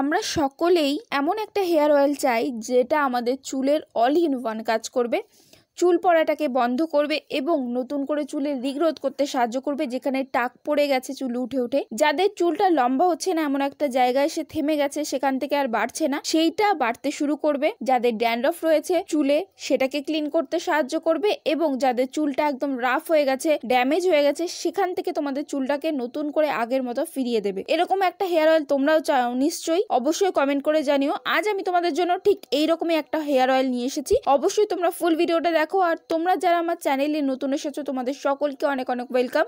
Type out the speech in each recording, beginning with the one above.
আমরা সকলেই এমন একটা হেয়ার অয়েল চাই যেটা আমাদের চুলের অল ইন ওয়ান কাজ করবে চুল পড়াটাকে বন্ধ করবে এবং নতুন করে চুলের রিগ্রোথ করতে সাহায্য করবে যেখানে টাক পড়ে গেছে চুল উঠে উঠে যাদের চুলটা লম্বা হচ্ছে না এমন একটা জায়গায় সে থেমে গেছে সেখান থেকে আর বাড়ছে না সেইটা বাড়তে শুরু করবে যাদের ড্যান্ড্রফ রয়েছে চুলে সেটাকে ক্লিন করতে সাহায্য করবে এবং যাদের চুলটা একদম রাফ হয়ে গেছে ড্যামেজ হয়ে গেছে সেখান থেকে তোমাদের চুলটাকে নতুন করে আগের মতো ফিরিয়ে দেবে এরকম একটা হেয়ার অয়েল তোমরাও চাও নিশ্চয়ই অবশ্যই কমেন্ট করে জানিও আজ আমি তোমাদের জন্য ঠিক এইরকমই একটা হেয়ার অয়েল নিয়ে এসেছি অবশ্যই তোমরা ফুল ভিডিওটা দেখো দেখো আর তোমরা যারা আমার চ্যানেলে নতুন এসেছো তোমাদের সকলকে অনেক অনেক ওয়েলকাম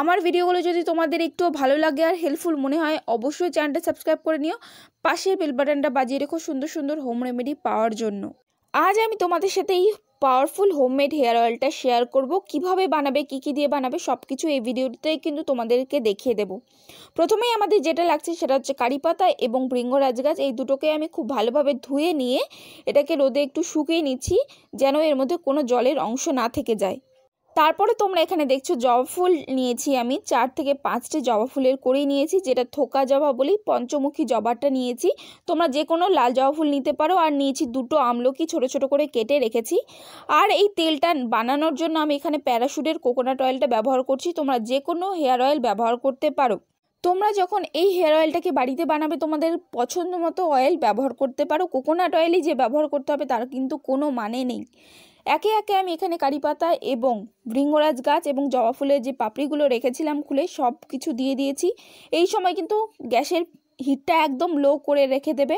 আমার ভিডিওগুলো যদি তোমাদের একটু ভালো লাগে আর হেল্পফুল মনে হয় অবশ্যই চ্যানেলটা সাবস্ক্রাইব করে নিও পাশের বেল বাটনটা বাজিয়ে রেখো সুন্দর সুন্দর হোম রেমেডি পাওয়ার জন্য আজ আমি তোমাদের সাথে এই পাওয়ারফুল হোমমেড হেয়ার অয়েলটা শেয়ার করব কিভাবে বানাবে কি কি দিয়ে বানাবে সব কিছু এই ভিডিওটাই কিন্তু তোমাদেরকে দেখিয়ে দেব প্রথমেই আমাদের যেটা লাগছে সেটা হচ্ছে কারি পাতা এবং ভৃঙ্গরাজ গাছ এই দুটোকে আমি খুব ভালোভাবে ধুয়ে নিয়ে এটাকে রোদে একটু শুকিয়ে নিচ্ছি যেন এর মধ্যে কোনো জলের অংশ না থেকে যায় তারপরে তোমরা এখানে দেখছো জবা ফুল নিয়েছি আমি চার থেকে পাঁচটি জবা ফুলের করেই নিয়েছি যেটা থোকা জবা বলি পঞ্চমুখী জবাটা নিয়েছি তোমরা যে কোনো লাল জবা ফুল নিতে পারো আর নিয়েছি দুটো আমলকি ছোট ছোট করে কেটে রেখেছি আর এই তেলটা বানানোর জন্য আমি এখানে প্যারাশুটের কোকোনাট অয়েলটা ব্যবহার করছি তোমরা যে কোনো হেয়ার অয়েল ব্যবহার করতে পারো তোমরা যখন এই হেয়ার অয়েলটাকে বাড়িতে বানাবে তোমাদের পছন্দ মতো অয়েল ব্যবহার করতে পারো কোকোনাট অয়েলই যে ব্যবহার করতে হবে তার কিন্তু কোনো মানে নেই একে একে আমি এখানে কারি পাতা এবং ভৃঙ্গরাজ গাছ এবং জবা ফুলের যে পাপড়িগুলো রেখেছিলাম খুলে সব কিছু দিয়ে দিয়েছি এই সময় কিন্তু গ্যাসের হিটটা একদম লো করে রেখে দেবে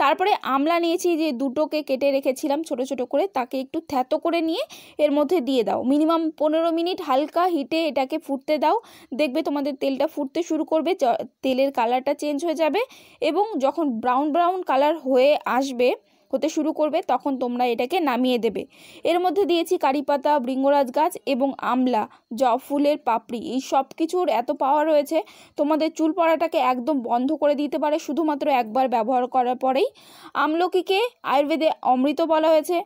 তারপরে আমলা নিয়েছি যে দুটোকে কেটে রেখেছিলাম ছোট ছোট করে তাকে একটু থ্যাতো করে নিয়ে এর মধ্যে দিয়ে দাও মিনিমাম পনেরো মিনিট হালকা হিটে এটাকে ফুটতে দাও দেখবে তোমাদের তেলটা ফুটতে শুরু করবে তেলের কালারটা চেঞ্জ হয়ে যাবে এবং যখন ব্রাউন ব্রাউন কালার হয়ে আসবে হতে শুরু করবে তখন তোমরা এটাকে নামিয়ে দেবে এর মধ্যে দিয়েছি কারিপাতা বৃঙ্গরাজ গাছ এবং আমলা জব ফুলের পাপড়ি এই সব কিছুর এত পাওয়া রয়েছে তোমাদের চুল পড়াটাকে একদম বন্ধ করে দিতে পারে শুধুমাত্র একবার ব্যবহার করার পরেই আমলকিকে আয়ুর্বেদে অমৃত বলা হয়েছে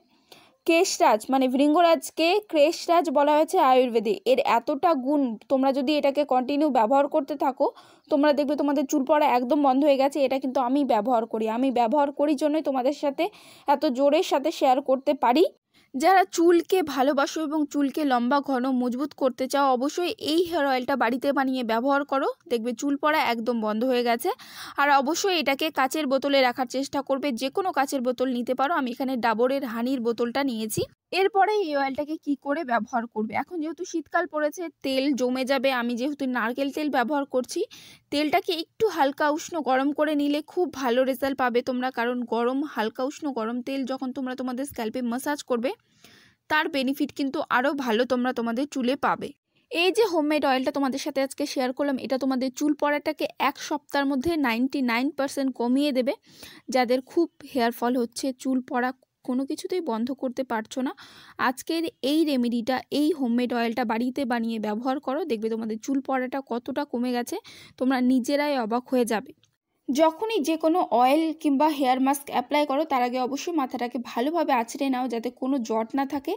কেশরাজ মানে ভৃঙ্গরাজকে কেশরাজ বলা হয়েছে আয়ুর্বেদে এর এতটা গুণ তোমরা যদি এটাকে কন্টিনিউ ব্যবহার করতে থাকো তোমরা দেখবে তোমাদের চুল পড়া একদম বন্ধ হয়ে গেছে এটা কিন্তু আমি ব্যবহার করি আমি ব্যবহার করি জন্যই তোমাদের সাথে এত জোরের সাথে শেয়ার করতে পারি যারা চুলকে ভালোবাসো এবং চুলকে লম্বা ঘন মজবুত করতে চাও অবশ্যই এই হেয়ার অয়েলটা বাড়িতে বানিয়ে ব্যবহার করো দেখবে চুল পড়া একদম বন্ধ হয়ে গেছে আর অবশ্যই এটাকে কাচের বোতলে রাখার চেষ্টা করবে যে কোনো কাচের বোতল নিতে পারো আমি এখানে ডাবরের হানির বোতলটা নিয়েছি এরপরে এই অয়েলটাকে কি করে ব্যবহার করবে এখন যেহেতু শীতকাল পড়েছে তেল জমে যাবে আমি যেহেতু নারকেল তেল ব্যবহার করছি তেলটাকে একটু হালকা উষ্ণ গরম করে নিলে খুব ভালো রেজাল্ট পাবে তোমরা কারণ গরম হালকা উষ্ণ গরম তেল যখন তোমরা তোমাদের স্ক্যাল্পে মাসাজ করবে তার বেনিফিট কিন্তু আরও ভালো তোমরা তোমাদের চুলে পাবে এই যে হোমমেড অয়েলটা তোমাদের সাথে আজকে শেয়ার করলাম এটা তোমাদের চুল পড়াটাকে এক সপ্তাহের মধ্যে নাইনটি কমিয়ে দেবে যাদের খুব হেয়ার ফল হচ্ছে চুল পড়া কোনো কিছুতেই বন্ধ করতে পারছো না আজকের এই রেমেডিটা এই হোমমেড অয়েলটা বাড়িতে বানিয়ে ব্যবহার করো দেখবে তোমাদের চুল পড়াটা কতটা কমে গেছে তোমরা নিজেরাই অবাক হয়ে যাবে যখনই যে কোনো অয়েল কিংবা হেয়ার মাস্ক অ্যাপ্লাই করো তার আগে অবশ্যই মাথাটাকে ভালোভাবে আছড়ে নাও যাতে কোনো জট না থাকে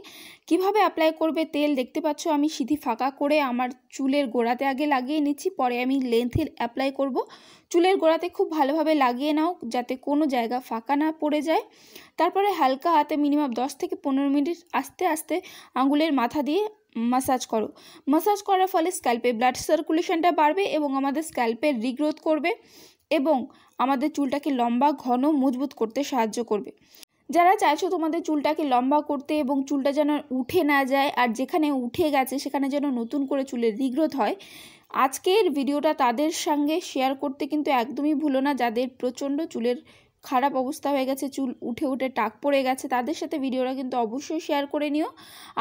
কিভাবে অ্যাপ্লাই করবে তেল দেখতে পাচ্ছ আমি সিঁধি ফাঁকা করে আমার চুলের গোড়াতে আগে লাগিয়ে নিচ্ছি পরে আমি লেন্থে অ্যাপ্লাই করব চুলের গোড়াতে খুব ভালোভাবে লাগিয়ে নাও যাতে কোনো জায়গা ফাঁকা না পড়ে যায় তারপরে হালকা হাতে মিনিমাম দশ থেকে পনেরো মিনিট আস্তে আস্তে আঙুলের মাথা দিয়ে মাসাজ করো মাসাজ করার ফলে স্ক্যাল্পে ব্লাড সার্কুলেশনটা বাড়বে এবং আমাদের স্ক্যাল্পের রিগ্রোথ করবে এবং আমাদের চুলটাকে লম্বা ঘন মজবুত করতে সাহায্য করবে যারা চাইছো তোমাদের চুলটাকে লম্বা করতে এবং চুলটা যেন উঠে না যায় আর যেখানে উঠে গেছে সেখানে যেন নতুন করে চুলের রিগ্রোথ হয় আজকের ভিডিওটা তাদের সঙ্গে শেয়ার করতে কিন্তু একদমই ভুলো না যাদের প্রচণ্ড চুলের খারাপ অবস্থা হয়ে গেছে চুল উঠে উঠে টাক পড়ে গেছে তাদের সাথে ভিডিওটা কিন্তু অবশ্যই শেয়ার করে নিও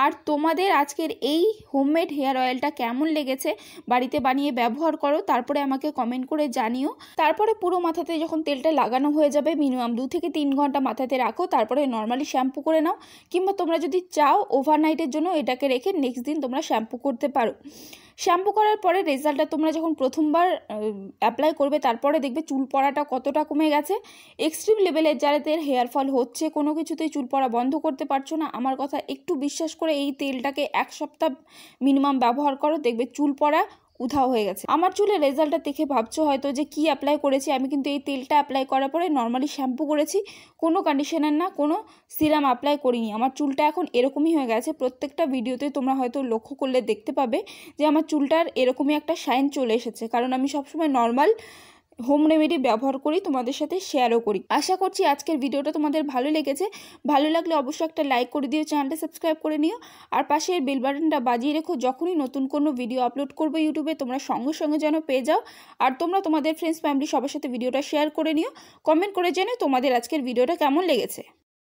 আর তোমাদের আজকের এই হোমমেড হেয়ার অয়েলটা কেমন লেগেছে বাড়িতে বানিয়ে ব্যবহার করো তারপরে আমাকে কমেন্ট করে জানিও তারপরে পুরো মাথাতে যখন তেলটা লাগানো হয়ে যাবে মিনিমাম দু থেকে তিন ঘন্টা মাথাতে রাখো তারপরে নর্মালি শ্যাম্পু করে নাও কিংবা তোমরা যদি চাও ওভারনাইটের জন্য এটাকে রেখে নেক্সট দিন তোমরা শ্যাম্পু করতে পারো শ্যাম্পু করার পরে রেজাল্টটা তোমরা যখন প্রথমবার অ্যাপ্লাই করবে তারপরে দেখবে চুল পড়াটা কতটা কমে গেছে এক্সট্রিম লেভেলের যারা তেল হেয়ার ফল হচ্ছে কোনো কিছুতেই চুল পড়া বন্ধ করতে পারছো না আমার কথা একটু বিশ্বাস করে এই তেলটাকে এক সপ্তাহ মিনিমাম ব্যবহার করো দেখবে চুল পড়া উধাও হয়ে গেছে আমার চুলের রেজাল্টটা দেখে ভাবছো হয়তো যে কি অ্যাপ্লাই করেছি আমি কিন্তু এই তেলটা অ্যাপ্লাই করার পরে নর্মালি শ্যাম্পু করেছি কোনো কন্ডিশনার না কোনো সিরাম অ্যাপ্লাই করিনি আমার চুলটা এখন এরকমই হয়ে গেছে প্রত্যেকটা ভিডিওতে তোমরা হয়তো লক্ষ্য করলে দেখতে পাবে যে আমার চুলটার এরকমই একটা শাইন চলে এসেছে কারণ আমি সবসময় নর্মাল হোম রেমেডি ব্যবহার করি তোমাদের সাথে শেয়ারও করি আশা করছি আজকের ভিডিওটা তোমাদের ভালো লেগেছে ভালো লাগলে অবশ্যই একটা লাইক করে দিও চ্যানেলটা সাবস্ক্রাইব করে নিও আর পাশে বেল বাটনটা বাজিয়ে রেখো যখনই নতুন কোনো ভিডিও আপলোড করবো ইউটিউবে তোমরা সঙ্গে সঙ্গে যেন পেয়ে যাও আর তোমরা তোমাদের ফ্রেন্ডস ফ্যামিলি সবার সাথে ভিডিওটা শেয়ার করে নিও কমেন্ট করে জেনে তোমাদের আজকের ভিডিওটা কেমন লেগেছে